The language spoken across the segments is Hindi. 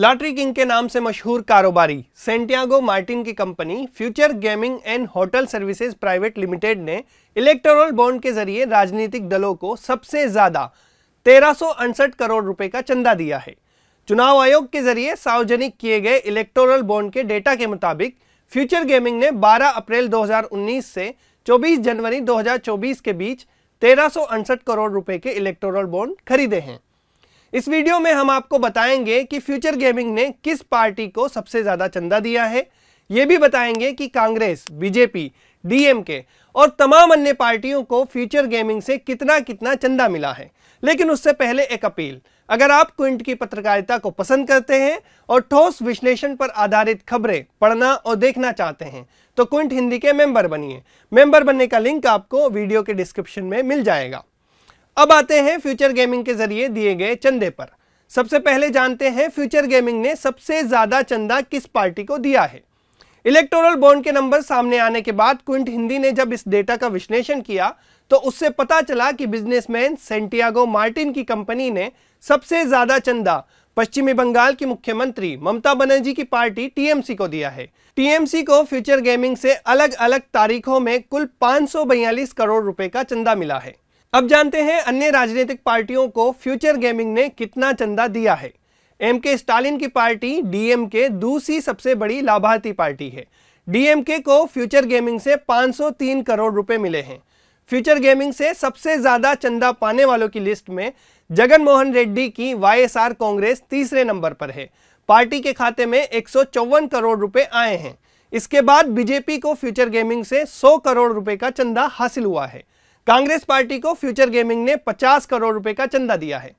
लॉटरी किंग के नाम से मशहूर कारोबारी सेंटियागो मार्टिन की company future gaming and hotel services private limited ने इलेक्टोरल बॉन्ड के जरिए राजनीतिक दलों को सबसे ज्यादा तेरह करोड़ रुपए का चंदा दिया है चुनाव आयोग के जरिए सार्वजनिक किए गए इलेक्टोरल बॉन्ड के डेटा के मुताबिक फ्यूचर गेमिंग ने 12 अप्रैल 2019 से 24 जनवरी 2024 के बीच तेरह करोड़ रुपए के इलेक्टोरल बॉन्ड खरीदे हैं इस वीडियो में हम आपको बताएंगे कि फ्यूचर गेमिंग ने किस पार्टी को सबसे ज़्यादा चंदा दिया है ये भी बताएंगे कि कांग्रेस बीजेपी डीएमके और तमाम अन्य पार्टियों को फ्यूचर गेमिंग से कितना कितना चंदा मिला है लेकिन उससे पहले एक अपील अगर आप क्विंट की पत्रकारिता को पसंद करते हैं और ठोस विश्लेषण पर आधारित खबरें पढ़ना और देखना चाहते हैं तो क्विंट हिंदी के मेंबर बनिए मेंबर बनने का लिंक आपको वीडियो के डिस्क्रिप्शन में मिल जाएगा अब आते हैं फ्यूचर गेमिंग के जरिए दिए गए चंदे पर सबसे पहले जानते हैं फ्यूचर गेमिंग ने सबसे ज्यादा चंदा किस पार्टी को दिया है इलेक्टोरल बॉन्ड के नंबर सामने आने के बाद क्विंट हिंदी ने जब इस डेटा का विश्लेषण किया तो उससे पता चला कि बिजनेसमैन सेंटियागो मार्टिन की कंपनी ने सबसे ज्यादा चंदा पश्चिमी बंगाल की मुख्यमंत्री ममता बनर्जी की पार्टी टीएमसी को दिया है टीएमसी को फ्यूचर गेमिंग से अलग अलग तारीखों में कुल पांच करोड़ रुपए का चंदा मिला है अब जानते हैं अन्य राजनीतिक पार्टियों को फ्यूचर गेमिंग ने कितना चंदा दिया है एम के स्टालिन की पार्टी डीएमके दूसरी सबसे बड़ी लाभार्थी पार्टी है डीएमके को फ्यूचर गेमिंग से 503 करोड़ रुपए मिले हैं फ्यूचर गेमिंग से सबसे ज़्यादा चंदा पाने वालों की लिस्ट में जगन मोहन रेड्डी की वाईएसआर कांग्रेस तीसरे नंबर पर है पार्टी के खाते में एक करोड़ रुपए आए हैं इसके बाद बीजेपी को फ्यूचर गेमिंग से 100 करोड़ रुपए का चंदा हासिल हुआ है कांग्रेस पार्टी को फ्यूचर गेमिंग ने 50 करोड़ रुपए का चंदा दिया है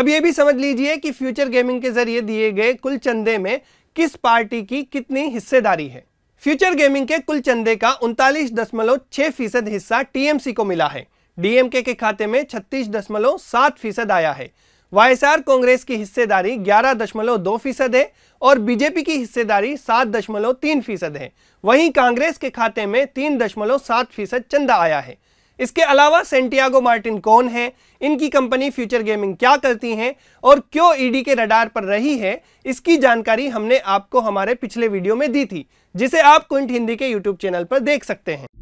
अब यह भी समझ लीजिए कि फ्यूचर गेमिंग के जरिए दिए गए कुल चंदे में किस पार्टी की कितनी हिस्सेदारी है फ्यूचर गेमिंग के कुल चंदे का उनतालीस दशमलव छह फीसद हिस्सा टीएमसी को मिला है डीएमके के खाते में छत्तीस दशमलव सात फीसद आया है वाईएसआर कांग्रेस की हिस्सेदारी ग्यारह दशमलव दो फीसद है और बीजेपी की हिस्सेदारी सात दशमलव तीन फीसद है वहीं कांग्रेस के खाते में तीन दशमलव सात फीसद चंदा आया है इसके अलावा सेंटियागो मार्टिन कौन है इनकी कंपनी फ्यूचर गेमिंग क्या करती हैं और क्यों ईडी e के रडार पर रही है इसकी जानकारी हमने आपको हमारे पिछले वीडियो में दी थी जिसे आप क्विंट हिंदी के यूट्यूब चैनल पर देख सकते हैं